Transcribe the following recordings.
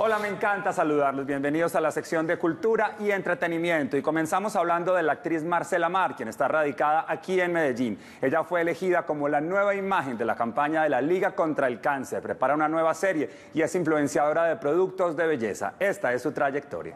Hola, me encanta saludarlos. Bienvenidos a la sección de Cultura y Entretenimiento. Y comenzamos hablando de la actriz Marcela Mar, quien está radicada aquí en Medellín. Ella fue elegida como la nueva imagen de la campaña de la Liga contra el Cáncer. Prepara una nueva serie y es influenciadora de productos de belleza. Esta es su trayectoria.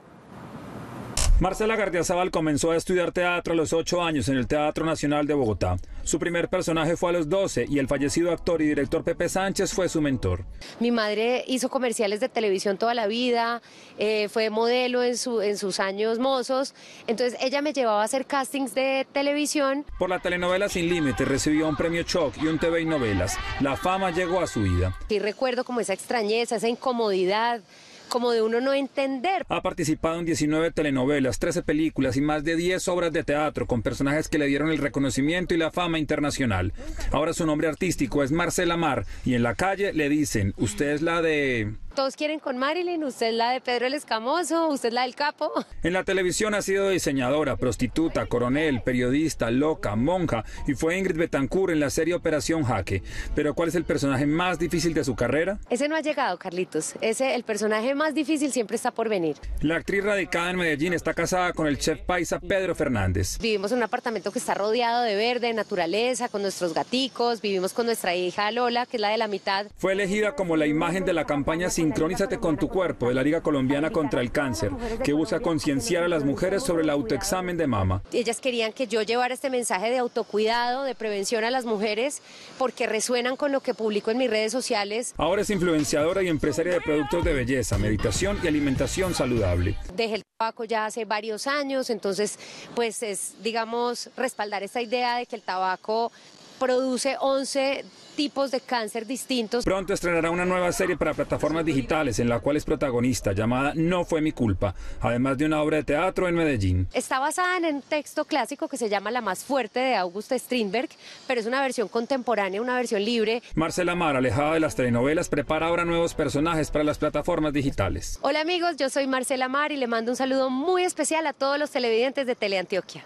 Marcela Gardiazabal comenzó a estudiar teatro a los ocho años en el Teatro Nacional de Bogotá. Su primer personaje fue a los 12 y el fallecido actor y director Pepe Sánchez fue su mentor. Mi madre hizo comerciales de televisión toda la vida, eh, fue modelo en, su, en sus años mozos, entonces ella me llevaba a hacer castings de televisión. Por la telenovela Sin Límites recibió un premio Choc y un TV y novelas. La fama llegó a su vida. Y recuerdo como esa extrañeza, esa incomodidad como de uno no entender. Ha participado en 19 telenovelas, 13 películas y más de 10 obras de teatro con personajes que le dieron el reconocimiento y la fama internacional. Ahora su nombre artístico es Marcela Mar y en la calle le dicen, usted es la de... Todos quieren con Marilyn, usted es la de Pedro el Escamoso, usted es la del Capo. En la televisión ha sido diseñadora, prostituta, coronel, periodista, loca, monja y fue Ingrid Betancourt en la serie Operación Jaque. Pero ¿cuál es el personaje más difícil de su carrera? Ese no ha llegado, Carlitos. Ese, el personaje más difícil siempre está por venir. La actriz radicada en Medellín está casada con el chef paisa Pedro Fernández. Vivimos en un apartamento que está rodeado de verde, naturaleza, con nuestros gaticos, vivimos con nuestra hija Lola, que es la de la mitad. Fue elegida como la imagen de la campaña Sincronízate con tu cuerpo de la Liga Colombiana contra el Cáncer, que busca concienciar a las mujeres sobre el autoexamen de mama. Ellas querían que yo llevara este mensaje de autocuidado, de prevención a las mujeres, porque resuenan con lo que publico en mis redes sociales. Ahora es influenciadora y empresaria de productos de belleza, meditación y alimentación saludable. Dejé el tabaco ya hace varios años, entonces pues es, digamos, respaldar esta idea de que el tabaco produce 11 tipos de cáncer distintos. Pronto estrenará una nueva serie para plataformas digitales en la cual es protagonista, llamada No fue mi culpa, además de una obra de teatro en Medellín. Está basada en un texto clásico que se llama La más fuerte de August Strindberg, pero es una versión contemporánea, una versión libre. Marcela Mar, alejada de las telenovelas, prepara ahora nuevos personajes para las plataformas digitales. Hola amigos, yo soy Marcela Mar y le mando un saludo muy especial a todos los televidentes de Teleantioquia.